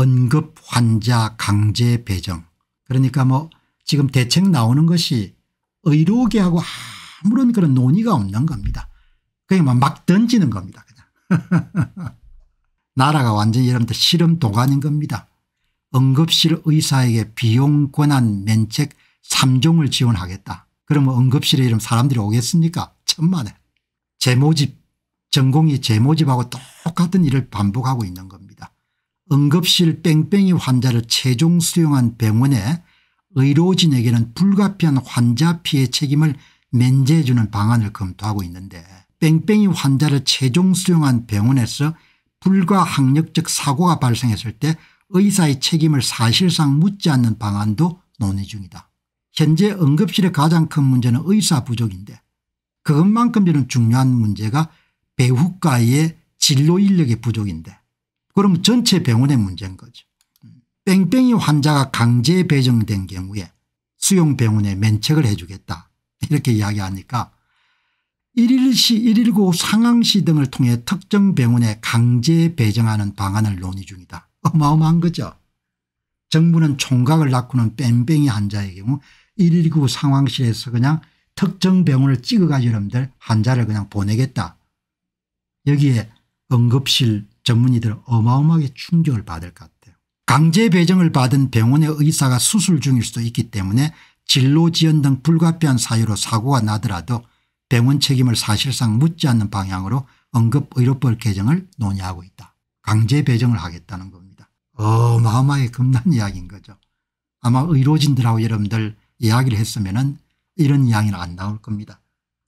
언급 환자 강제 배정 그러니까 뭐 지금 대책 나오는 것이 의료계하고 아무런 그런 논의가 없는 겁니다. 그냥 막 던지는 겁니다. 그냥. 나라가 완전히 여러분들 실험 도가인 겁니다. 응급실 의사에게 비용 권한 면책 3종을 지원하겠다. 그러면 응급실에 이런 사람들이 오겠습니까? 천만에. 재모집 전공이 재모집하고 똑같은 일을 반복하고 있는 겁니다. 응급실 뺑뺑이 환자를 최종 수용한 병원에 의료진에게는 불가피한 환자 피해 책임을 면제해 주는 방안을 검토하고 있는데 뺑뺑이 환자를 최종 수용한 병원에서 불가항력적 사고가 발생했을 때 의사의 책임을 사실상 묻지 않는 방안도 논의 중이다. 현재 응급실의 가장 큰 문제는 의사 부족인데 그것만큼 저는 중요한 문제가 배후가의진로 인력의 부족인데 그럼 전체 병원의 문제인 거죠. 뺑뺑이 환자가 강제 배정된 경우에 수용병원에 면책을 해 주겠다 이렇게 이야기하니까 1일시 119 상황시 등을 통해 특정 병원에 강제 배정하는 방안을 논의 중이다. 어마어마한 거죠. 정부는 총각을 낳고는 뺑뺑이 환자의 경우 119 상황실에서 그냥 특정 병원을 찍어가지고 여러분들 환자를 그냥 보내겠다. 여기에 응급실 전문의들 어마어마하게 충격을 받을 것 같아요. 강제 배정을 받은 병원의 의사가 수술 중일 수도 있기 때문에 진로 지연 등 불가피한 사유로 사고가 나더라도 병원 책임을 사실상 묻지 않는 방향으로 응급의료법 개정을 논의하고 있다. 강제 배정을 하겠다는 겁니다. 어마어마하게 겁난 이야기인 거죠. 아마 의료진들하고 여러분들 이야기를 했으면 은 이런 이야기는 안 나올 겁니다.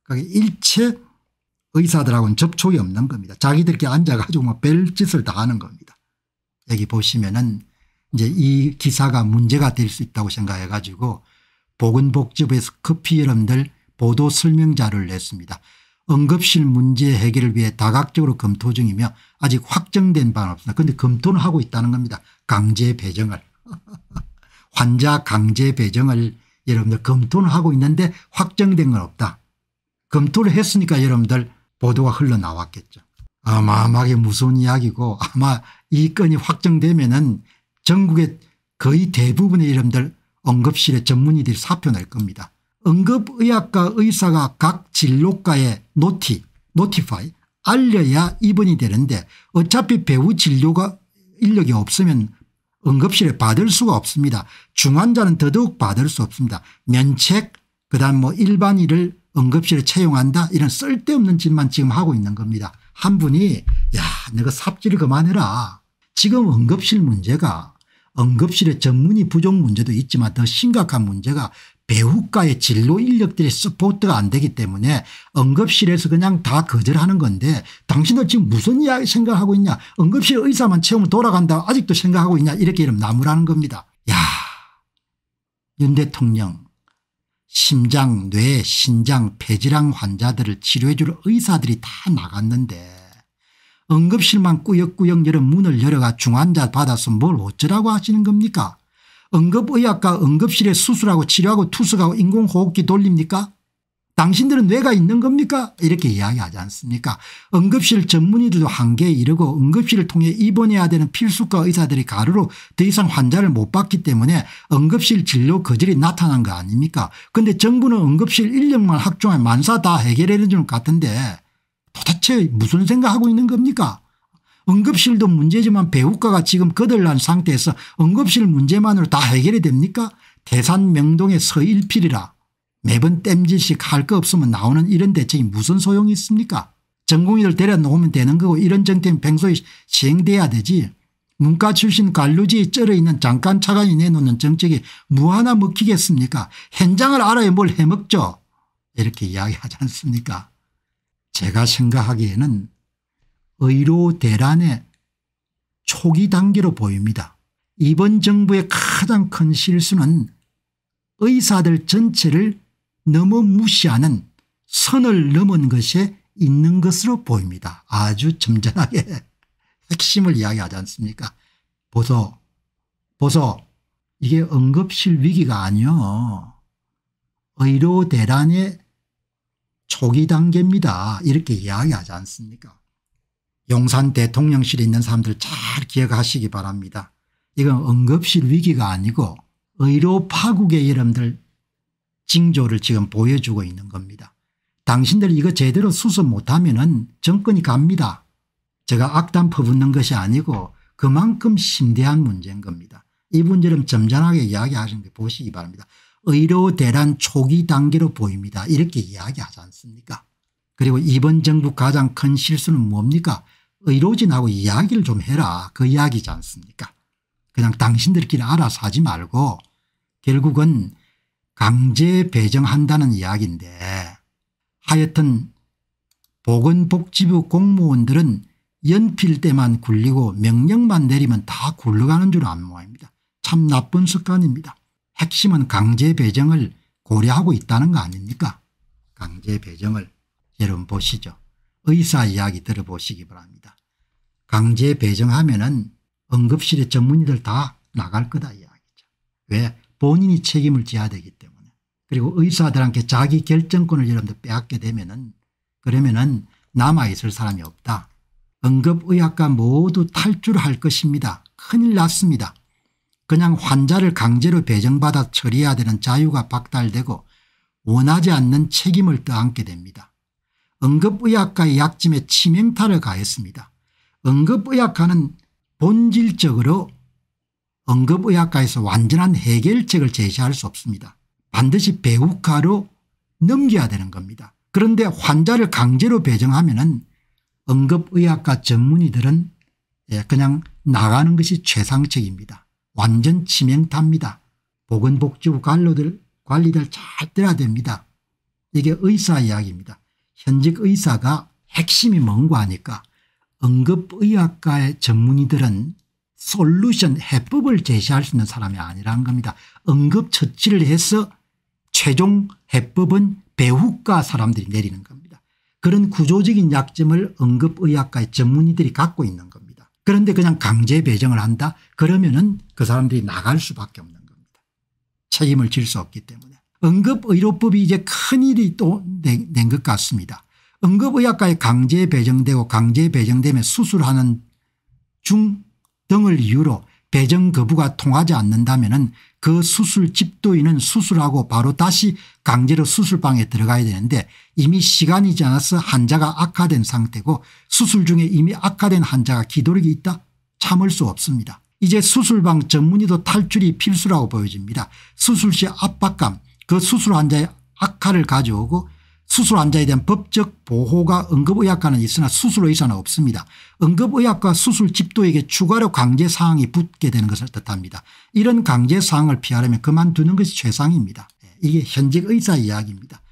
그게 그러니까 일체 의사들하고는 접촉이 없는 겁니다. 자기들끼리 앉아가지고 뭐 별짓을 다 하는 겁니다. 여기 보시면은 이제 이 기사가 문제가 될 수 있다고 생각해 가지고 보건복지부에서 급히 여러분들 보도 설명자를 냈습니다. 응급실 문제 해결을 위해 다각적으로 검토 중이며 아직 확정된 바는 없습니다. 그런데 검토는 하고 있다는 겁니다. 강제 배정을. 환자 강제 배정을 여러분들 검토는 하고 있는데 확정된 건 없다. 검토를 했으니까 여러분들 보도가 흘러나왔겠죠. 어마어마하게 무서운 이야기고 아마 이 건이 확정되면은 전국의 거의 대부분의 이름들 응급실의 전문의들이 사표 낼 겁니다. 응급의학과 의사가 각 진료과에 노티, 노티파이 알려야 입원이 되는데 어차피 배우 진료가 인력이 없으면 응급실에 받을 수가 없습니다. 중환자는 더더욱 받을 수 없습니다. 면책 그다음 뭐 일반인을 응급실에 채용한다 이런 쓸데없는 짓만 지금 하고 있는 겁니다. 한 분이 야 내가 삽질 을 그만해라. 지금 응급실 문제가 응급실의 전문의 부족 문제도 있지만 더 심각한 문제가 배우과의 진로 인력들의스포트가안 되기 때문에 응급실에서 그냥 다 거절하는 건데 당신들 지금 무슨 이야기 생각하고 있냐 응급실 의사만 채우면 돌아간다 아직도 생각하고 있냐 이렇게 이름 나무라는 겁니다. 야윤 대통령 심장, 뇌, 신장, 폐질환 환자들을 치료해 줄 의사들이 다 나갔는데 응급실만 꾸역꾸역 열어 문을 열어가 중환자 받아서 뭘 어쩌라고 하시는 겁니까? 응급의학과 응급실에 수술하고 치료하고 투석하고 인공호흡기 돌립니까? 당신들은 뇌가 있는 겁니까 이렇게 이야기하지 않습니까 응급실 전문의들도 한계에 이르고 응급실을 통해 입원해야 되는 필수과 의사들이 가루로 더 이상 환자를 못 받기 때문에 응급실 진료 거절이 나타난 거 아닙니까 근데 정부는 응급실 인력만 확충한 만사 다 해결해 주는 것 같은데 도대체 무슨 생각하고 있는 겁니까 응급실도 문제지만 배우과가 지금 거덜난 상태에서 응급실 문제만으로 다 해결이 됩니까 대산 명동의 서일필이라 매번 땜질식 갈거 없으면 나오는 이런 대책이 무슨 소용이 있습니까 전공의를 데려놓으면 되는 거고 이런 정책은 평소에 시행돼야 되지 문과 출신 관료지에 쩔어있는 잠깐 차관이 내놓는 정책이 무하나 먹히겠습니까 현장을 알아야 뭘 해먹죠 이렇게 이야기하지 않습니까 제가 생각하기에는 의료 대란의 초기 단계로 보입니다. 이번 정부의 가장 큰 실수는 의사들 전체를 너무 무시하는 선을 넘은 것에 있는 것으로 보입니다. 아주 점잖하게 핵심을 이야기하지 않습니까 보소 보소 이게 응급실 위기가 아니요 의료 대란의 초기 단계입니다. 이렇게 이야기하지 않습니까 용산 대통령실에 있는 사람들 잘 기억하시기 바랍니다. 이건 응급실 위기가 아니고 의료 파국의 여러분들 징조를 지금 보여주고 있는 겁니다. 당신들 이거 제대로 수습 못하면 은 정권이 갑니다. 제가 악담 퍼붓는 것이 아니고 그만큼 심대한 문제인 겁니다. 이분제를 점잖하게 이야기하시는 게 보시기 바랍니다. 의료 대란 초기 단계로 보입니다. 이렇게 이야기하지 않습니까 그리고 이번 정부 가장 큰 실수는 뭡니까 의료진하고 이야기를 좀 해라 그 이야기지 않습니까 그냥 당신들끼리 알아서 하지 말고 결국은 강제 배정한다는 이야기인데 하여튼 보건복지부 공무원들은 연필 때만 굴리고 명령만 내리면 다 굴러가는 줄 안 모입니다. 참 나쁜 습관입니다. 핵심은 강제 배정을 고려하고 있다는 거 아닙니까 강제 배정을 여러분 보시죠. 의사 이야기 들어보시기 바랍니다. 강제 배정하면 은 응급실에 전문의들 다 나갈 거다 이야기죠. 왜? 본인이 책임을 져야 되기 때문에. 그리고 의사들한테 자기 결정권을 여러분들 빼앗게 되면은 그러면은 남아있을 사람이 없다. 응급의학과 모두 탈출할 것입니다. 큰일 났습니다. 그냥 환자를 강제로 배정받아 처리해야 되는 자유가 박탈되고 원하지 않는 책임을 떠안게 됩니다. 응급의학과의 약점에 치명타를 가했습니다. 응급의학과는 본질적으로 응급의학과에서 완전한 해결책을 제시할 수 없습니다. 반드시 배우과로 넘겨야 되는 겁니다. 그런데 환자를 강제로 배정하면 은 응급의학과 전문의들은 예, 그냥 나가는 것이 최상책입니다. 완전 치명타입니다. 보건복지부 관료들 관리들 잘 들어야 됩니다. 이게 의사 이야기입니다. 현직 의사가 핵심이 뭔고 하니까 응급의학과의 전문의들은 솔루션 해법을 제시할 수 있는 사람이 아니라는 겁니다. 응급처치를 해서 최종 해법은 배후가 사람들이 내리는 겁니다. 그런 구조적인 약점을 응급의학과의 전문의들이 갖고 있는 겁니다. 그런데 그냥 강제 배정을 한다 그러면 은그 사람들이 나갈 수밖에 없는 겁니다. 책임을 질 수 없기 때문에. 응급의료법이 이제 큰일이 또 낸 것 같습니다. 응급의학과에 강제 배정되고 강제 배정되면 수술하는 중 등을 이유로 배정 거부가 통하지 않는다면 그 수술 집도인은 수술하고 바로 다시 강제로 수술방에 들어가야 되는데 이미 시간이 지나서 환자가 악화된 상태고 수술 중에 이미 악화된 환자가 기도력이 있다 참을 수 없습니다. 이제 수술방 전문의도 탈출이 필수라고 보여집니다. 수술 시 압박감 그 수술 환자의 악화를 가져오고 수술 환자에 대한 법적 보호가 응급의학과는 있으나 수술의사는 없습니다. 응급의학과 수술집도에게 추가로 강제사항이 붙게 되는 것을 뜻합니다. 이런 강제사항을 피하려면 그만두는 것이 최상입니다. 예, 이게 현직 의사 이야기입니다.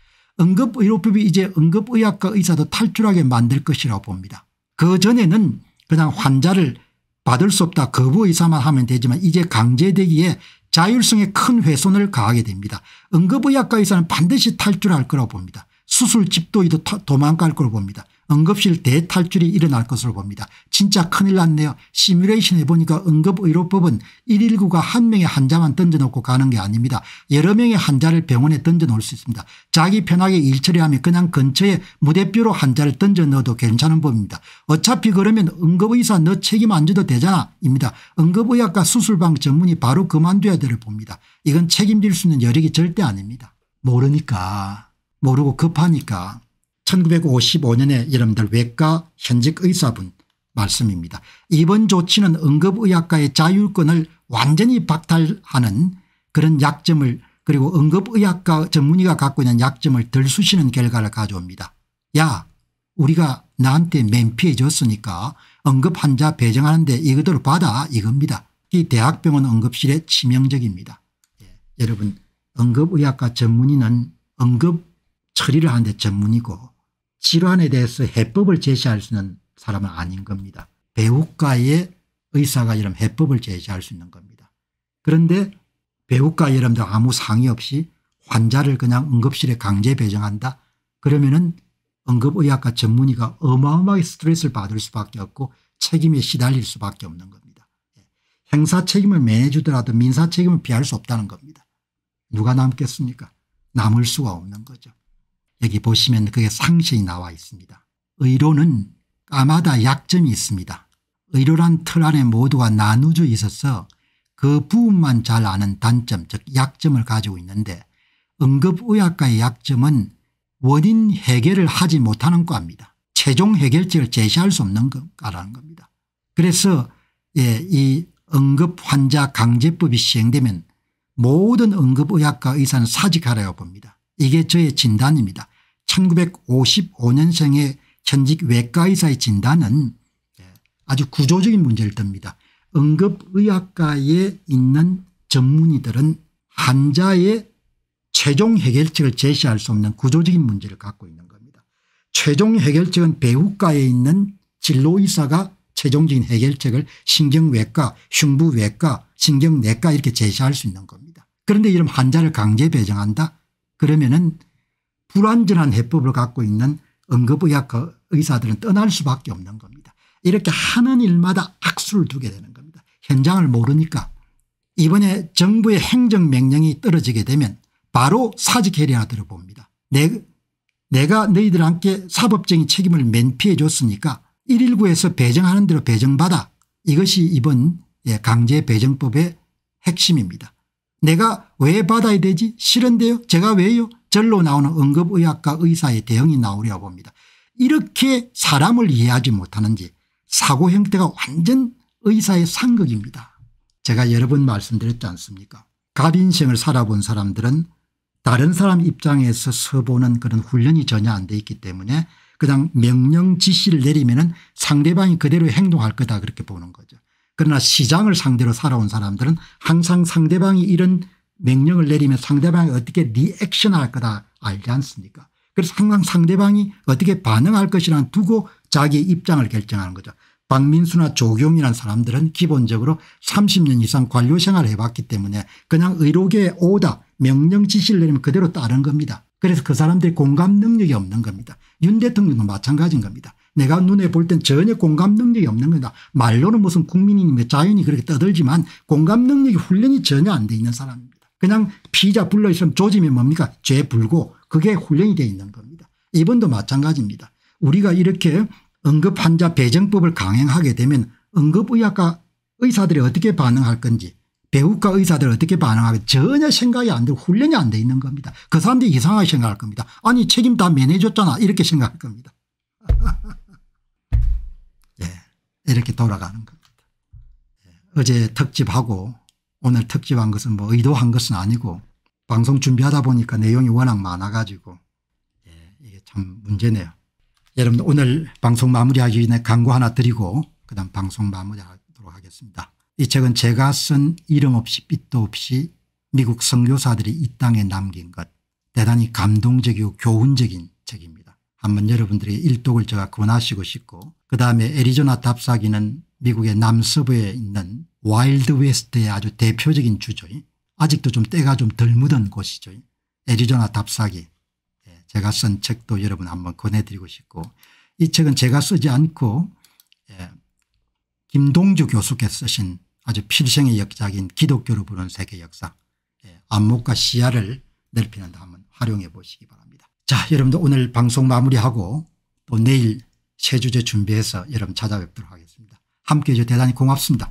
응급의료법이 이제 응급의학과 의사도 탈출하게 만들 것이라고 봅니다. 그전에는 그냥 환자를 받을 수 없다 거부의사만 하면 되지만 이제 강제되기에 자율성에 큰 훼손을 가하게 됩니다. 응급의학과 의사는 반드시 탈출할 거라고 봅니다. 수술집도 이도 도망갈 걸 봅니다. 응급실 대탈출이 일어날 것으로 봅니다. 진짜 큰일 났네요. 시뮬레이션 해보니까 응급의료법은 119가 한 명의 환자만 던져놓고 가는 게 아닙니다. 여러 명의 환자를 병원에 던져놓을 수 있습니다. 자기 편하게 일처리하면 그냥 근처에 무대뼈로 환자를 던져넣어도 괜찮은 법입니다. 어차피 그러면 응급의사 너 책임 안 져도 되잖아 입니다. 응급의학과 수술방 전문이 바로 그만둬야 될 봅니다. 이건 책임질 수 있는 여력이 절대 아닙니다. 모르니까. 모르고 급하니까 1955년에 여러분들 외과 현직 의사분 말씀입니다. 이번 조치는 응급의학과의 자율권을 완전히 박탈하는 그런 약점을 그리고 응급의학과 전문의가 갖고 있는 약점을 들 수시는 결과를 가져옵니다. 야 우리가 나한테 맹피해 줬으니까 응급환자 배정하는데 이것들 받아 이겁니다. 이 대학병원 응급실에 치명적입니다. 예. 여러분 응급의학과 전문의는 응급 처리를 하는 데 전문이고 질환에 대해서 해법을 제시할 수 있는 사람은 아닌 겁니다. 배우과의 의사가 이런 해법을 제시할 수 있는 겁니다. 그런데 배우과 여러분들 아무 상의 없이 환자를 그냥 응급실에 강제 배정한다 그러면은 응급의학과 전문의가 어마어마하게 스트레스를 받을 수밖에 없고 책임에 시달릴 수밖에 없는 겁니다. 행사 책임을 매해주더라도 민사 책임을 피할 수 없다는 겁니다. 누가 남겠습니까? 남을 수가 없는 거죠. 여기 보시면 그게 상세히 나와 있습니다. 의료는 까마다 약점이 있습니다. 의료란 틀 안에 모두가 나누져 있어서 그 부분만 잘 아는 단점 즉 약점을 가지고 있는데 응급의학과의 약점은 원인 해결을 하지 못하는 과입니다. 최종 해결책을 제시할 수 없는 과라는 겁니다. 그래서 예, 이 응급환자 강제법이 시행되면 모든 응급의학과 의사는 사직하라고 봅니다. 이게 저의 진단입니다. 1955년생의 현직 외과의사의 진단은 아주 구조적인 문제를 뜹니다 응급의학과에 있는 전문의들은 환자의 최종 해결책을 제시할 수 없는 구조적인 문제를 갖고 있는 겁니다. 최종 해결책은 배후과에 있는 진로의사가 최종적인 해결책을 신경외과 흉부외과 신경내과 이렇게 제시할 수 있는 겁니다. 그런데 이런 환자를 강제 배정한다 그러면 은 불완전한 해법을 갖고 있는 응급의학 과 의사들은 떠날 수밖에 없는 겁니다. 이렇게 하는 일마다 악수를 두게 되는 겁니다. 현장을 모르니까 이번에 정부의 행정명령이 떨어지게 되면 바로 사직해리아들을 봅니다. 내, 내가 너희들한테 사법적인 책임을 면피해 줬으니까 119에서 배정하는 대로 배정받아 이것이 이번 예, 강제 배정법의 핵심입니다. 내가 왜 받아야 되지? 싫은데요? 제가 왜요? 절로 나오는 응급의학과 의사의 대응이 나오려고 봅니다. 이렇게 사람을 이해하지 못하는지 사고 형태가 완전 의사의 상극입니다. 제가 여러 번 말씀드렸지 않습니까 갑인생을 살아본 사람들은 다른 사람 입장에서 서보는 그런 훈련이 전혀 안 돼 있기 때문에 그냥 명령 지시를 내리면 은 상대방이 그대로 행동할 거다 그렇게 보는 거죠. 그러나 시장을 상대로 살아온 사람들은 항상 상대방이 이런 명령을 내리면 상대방이 어떻게 리액션할 거다 알지 않습니까 그래서 항상 상대방이 어떻게 반응할 것이란 두고 자기 입장을 결정하는 거죠. 박민수나 조경이란 사람들은 기본적으로 30년 이상 관료 생활을 해봤기 때문에 그냥 의료계에 오다 명령 지시를 내리면 그대로 따른 겁니다. 그래서 그 사람들이 공감 능력이 없는 겁니다. 윤 대통령도 마찬가지인 겁니다. 내가 눈에 볼 땐 전혀 공감 능력이 없는 겁니다. 말로는 무슨 국민이니 뭐 자연이 그렇게 떠들지만 공감 능력이 훈련이 전혀 안 돼 있는 사람입니다. 그냥 피자 불러있으면 조짐이 뭡니까 죄 불고 그게 훈련이 돼 있는 겁니다. 이번도 마찬가지입니다. 우리가 이렇게 응급환자 배정법을 강행하게 되면 응급의학과 의사들이 어떻게 반응할 건지 배우과 의사들 어떻게 반응하게 전혀 생각이 안 되고 훈련이 안 돼 있는 겁니다. 그 사람들이 이상하게 생각할 겁니다. 아니 책임 다 면해줬잖아 이렇게 생각할 겁니다. 예, 이렇게 돌아가는 겁니다. 예, 어제 특집하고 오늘 특집한 것은 뭐 의도한 것은 아니고 방송 준비하다 보니까 내용이 워낙 많아 가지고 예, 이게 참 문제네요. 여러분 오늘 방송 마무리하기 전에 광고 하나 드리고 그다음 방송 마무리하도록 하겠습니다. 이 책은 제가 쓴 이름 없이 빛도 없이 미국 선교사들이 이 땅에 남긴 것 대단히 감동적이고 교훈적인 책입니다. 한번 여러분들의 일독을 제가 권하시고 싶고 그다음에 애리조나 답사기는 미국의 남서부에 있는 와일드 웨스트의 아주 대표적인 주죠. 아직도 좀 때가 좀 덜 묻은 곳이죠. 애리조나 답사기 예, 제가 쓴 책도 여러분 한번 권해드리고 싶고 이 책은 제가 쓰지 않고 예, 김동주 교수께서 쓰신 아주 필생의 역작인 기독교로 부르는 세계 역사 안목과 예, 시야를 넓히는 데 한번 활용해 보시기 바랍니다. 자 여러분도 오늘 방송 마무리하고 또 내일 새 주제 준비해서 여러분 찾아뵙도록 하겠습니다. 함께해 주셔서 대단히 고맙습니다.